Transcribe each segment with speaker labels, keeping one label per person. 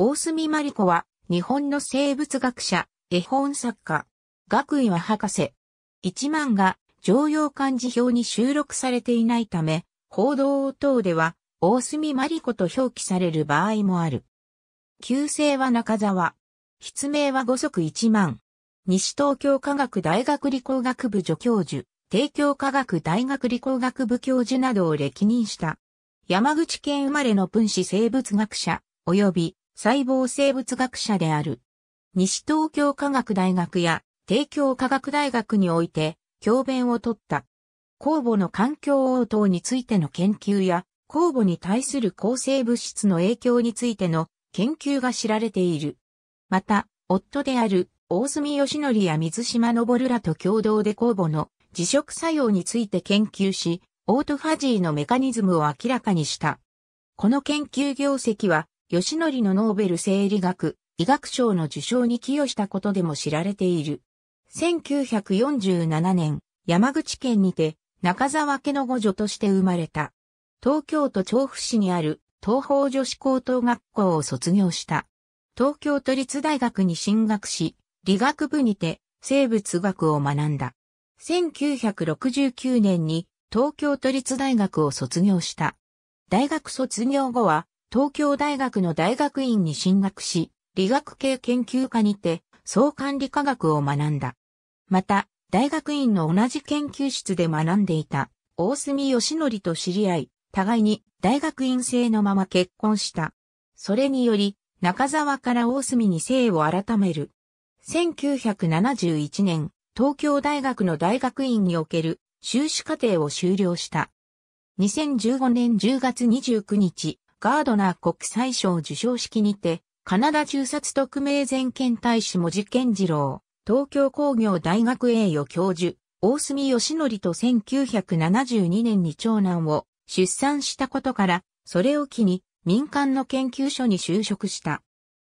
Speaker 1: 大隅真理子は、日本の生物学者、絵本作家、学位は博士。一万が、常用漢字表に収録されていないため、報道等では、大隅真理子と表記される場合もある。旧姓は中沢。筆名は五足一万。西東京科学大学理工学部助教授、帝京科学大学理工学部教授などを歴任した。山口県生まれの分子生物学者、及び細胞生物学者である。西東京科学大学や帝京科学大学において教鞭を取った。酵母の環境応答についての研究や酵母に対する抗生物質の影響についての研究が知られている。また、夫である大住義則や水島昇らと共同で酵母の磁食作用について研究し、オートファジーのメカニズムを明らかにした。この研究業績は吉典のノーベル生理学、医学賞の受賞に寄与したことでも知られている。1947年、山口県にて、中沢家の御女として生まれた。東京都調布市にある東方女子高等学校を卒業した。東京都立大学に進学し、理学部にて生物学を学んだ。1969年に東京都立大学を卒業した。大学卒業後は東京大学の大学院に進学し、理学系研究科にて、総管理科学を学んだ。また、大学院の同じ研究室で学んでいた、大隅義則と知り合い、互いに大学院生のまま結婚した。それにより、中沢から大隅に生を改める。1971年、東京大学の大学院における修士課程を修了した。2015年10月29日、ガードナー国際賞受賞式にて、カナダ中殺特命全権大使文字健次郎、東京工業大学栄誉教授、大隅義則と1972年に長男を出産したことから、それを機に民間の研究所に就職した。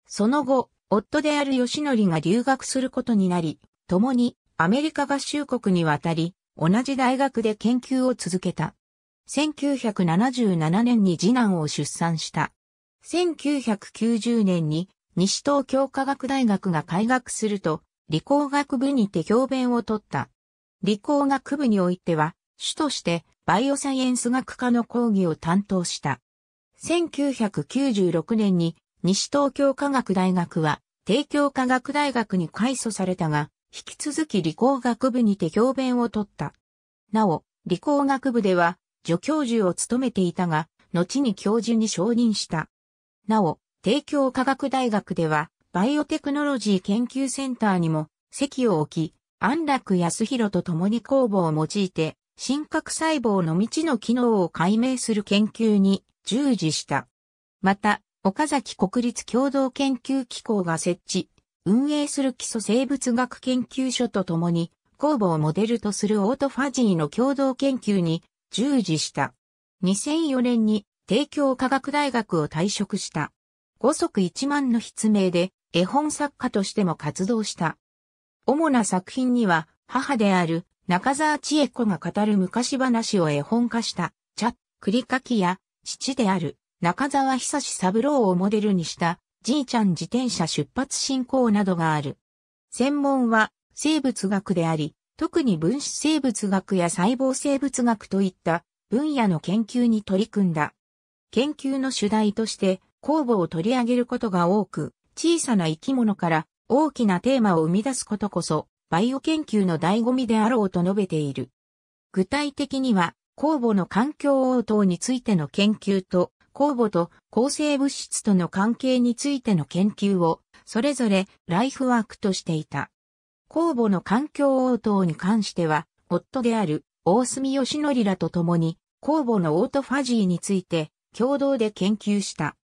Speaker 1: その後、夫である義則が留学することになり、共にアメリカ合衆国に渡り、同じ大学で研究を続けた。1977年に次男を出産した。1990年に西東京科学大学が開学すると、理工学部にて教鞭を取った。理工学部においては、主としてバイオサイエンス学科の講義を担当した。1996年に西東京科学大学は帝京科学大学に改祖されたが、引き続き理工学部にて教鞭を取った。なお、理工学部では助教授を務めていたが、後に教授に承認した。なお、帝京科学大学では、バイオテクノロジー研究センターにも席を置き、安楽康弘と共に工房を用いて、真核細胞の未知の機能を解明する研究に従事した。また、岡崎国立共同研究機構が設置、運営する基礎生物学研究所と共に、工房をモデルとするオートファジーの共同研究に従事した。2004年に帝京科学大学を退職した。五足一万の筆名で絵本作家としても活動した。主な作品には母である中沢千恵子が語る昔話を絵本化した茶、栗きや父である中沢久志三郎をモデルにしたじいちゃん自転車出発進行などがある。専門は生物学であり、特に分子生物学や細胞生物学といった分野の研究に取り組んだ。研究の主題として酵母を取り上げることが多く、小さな生き物から大きなテーマを生み出すことこそ、バイオ研究の醍醐味であろうと述べている。具体的には、酵母の環境応答についての研究と、酵母と抗生物質との関係についての研究を、それぞれライフワークとしていた。公母の環境応答に関しては、夫である大隅義則らと共に、公母のオートファジーについて共同で研究した。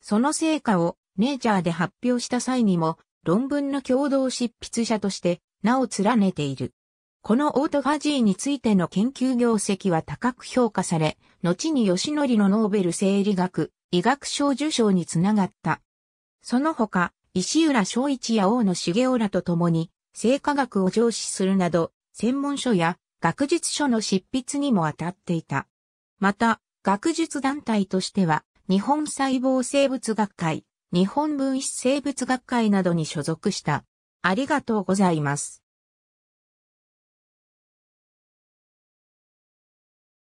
Speaker 1: その成果をネイチャーで発表した際にも、論文の共同執筆者として名を連ねている。このオートファジーについての研究業績は高く評価され、後に義則のノーベル生理学、医学賞受賞につながった。その他、石浦昭一や大野茂雄らと共に、生化学を上司するなど、専門書や学術書の執筆にも当たっていた。また、学術団体としては、日本細胞生物学会、日本分子生物学会などに所属した。ありがとうございます。